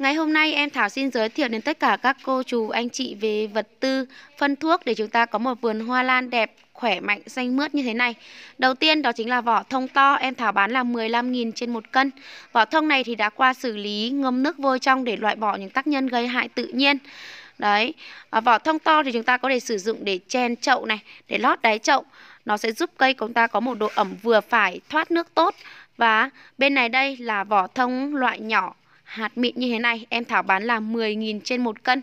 Ngày hôm nay em Thảo xin giới thiệu đến tất cả các cô chú anh chị về vật tư phân thuốc để chúng ta có một vườn hoa lan đẹp khỏe mạnh xanh mướt như thế này. Đầu tiên đó chính là vỏ thông to em Thảo bán là 15.000 trên một cân. Vỏ thông này thì đã qua xử lý ngâm nước vôi trong để loại bỏ những tác nhân gây hại tự nhiên. Đấy, à, vỏ thông to thì chúng ta có thể sử dụng để chen chậu này, để lót đáy chậu. Nó sẽ giúp cây của chúng ta có một độ ẩm vừa phải, thoát nước tốt. Và bên này đây là vỏ thông loại nhỏ hạt mịn như thế này em Thảo bán là 10.000 trên 1 cân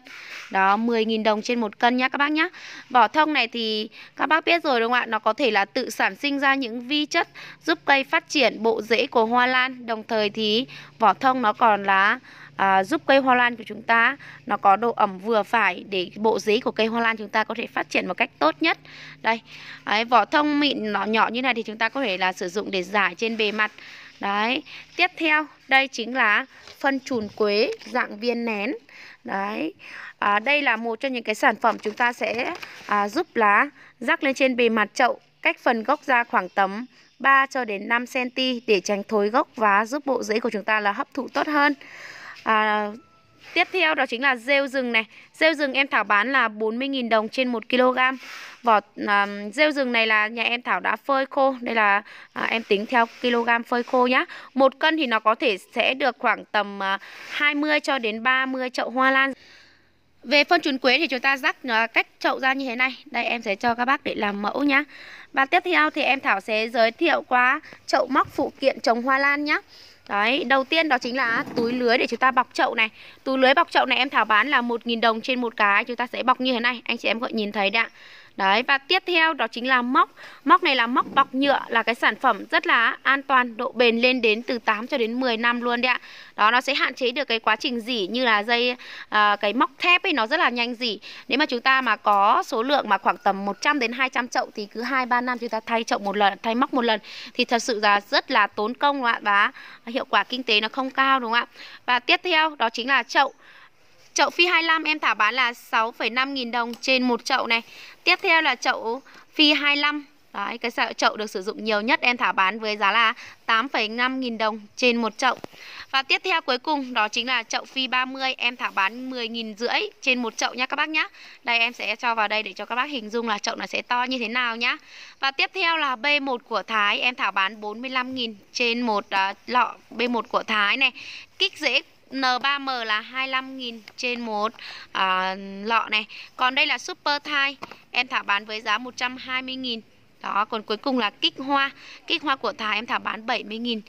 Đó 10.000 đồng trên 1 cân nhá các bác nhá Vỏ thông này thì các bác biết rồi đúng không ạ Nó có thể là tự sản sinh ra những vi chất giúp cây phát triển bộ rễ của hoa lan Đồng thời thì vỏ thông nó còn là à, giúp cây hoa lan của chúng ta nó có độ ẩm vừa phải để bộ rễ của cây hoa lan chúng ta có thể phát triển một cách tốt nhất đây Đấy, vỏ thông mịn nó nhỏ như này thì chúng ta có thể là sử dụng để giải trên bề mặt Đấy, tiếp theo đây chính là phân trùn quế dạng viên nén. Đấy, à, đây là một trong những cái sản phẩm chúng ta sẽ à, giúp lá rắc lên trên bề mặt chậu cách phần gốc ra khoảng tầm 3 cho đến 5 cm để tránh thối gốc và giúp bộ rễ của chúng ta là hấp thụ tốt hơn. À, Tiếp theo đó chính là rêu rừng này. Rêu rừng em Thảo bán là 40.000 đồng trên 1 kg. Vỏ à, rêu rừng này là nhà em Thảo đã phơi khô. Đây là à, em tính theo kg phơi khô nhá. Một cân thì nó có thể sẽ được khoảng tầm à, 20 cho đến 30 chậu hoa lan. Về phân chuối quế thì chúng ta rắc à, cách chậu ra như thế này. Đây em sẽ cho các bác để làm mẫu nhá. Và tiếp theo thì em Thảo sẽ giới thiệu qua chậu móc phụ kiện trồng hoa lan nhá. Đấy, đầu tiên đó chính là túi lưới để chúng ta bọc chậu này Túi lưới bọc chậu này em thảo bán là 1.000 đồng trên một cái Chúng ta sẽ bọc như thế này Anh chị em gọi nhìn thấy đấy ạ Đấy và tiếp theo đó chính là móc. Móc này là móc bọc nhựa là cái sản phẩm rất là an toàn, độ bền lên đến từ 8 cho đến 10 năm luôn đấy ạ. Đó nó sẽ hạn chế được cái quá trình rỉ như là dây à, cái móc thép ấy nó rất là nhanh rỉ. Nếu mà chúng ta mà có số lượng mà khoảng tầm 100 đến 200 chậu thì cứ 2 3 năm chúng ta thay chậu một lần, thay móc một lần thì thật sự là rất là tốn công ạ và hiệu quả kinh tế nó không cao đúng không ạ. Và tiếp theo đó chính là chậu Chậu phi 25 em thả bán là 6,5 nghìn đồng trên một chậu này. Tiếp theo là chậu phi 25. Đấy, cái chậu được sử dụng nhiều nhất em thả bán với giá là 8,5 nghìn đồng trên một chậu. Và tiếp theo cuối cùng đó chính là chậu phi 30 em thả bán 10 nghìn rưỡi trên một chậu nha các bác nhá. Đây em sẽ cho vào đây để cho các bác hình dung là chậu nó sẽ to như thế nào nhá. Và tiếp theo là B1 của Thái em thả bán 45 nghìn trên một uh, lọ B1 của Thái này. Kích dễ N3M là 25.000 trên một à, lọ này Còn đây là Super Thai Em thả bán với giá 120.000 Đó, còn cuối cùng là kích hoa Kích hoa của Thái em thả bán 70.000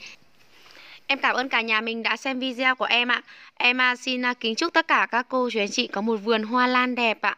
Em cảm ơn cả nhà mình đã xem video của em ạ Em à, xin à, kính chúc tất cả các cô chú anh chị có một vườn hoa lan đẹp ạ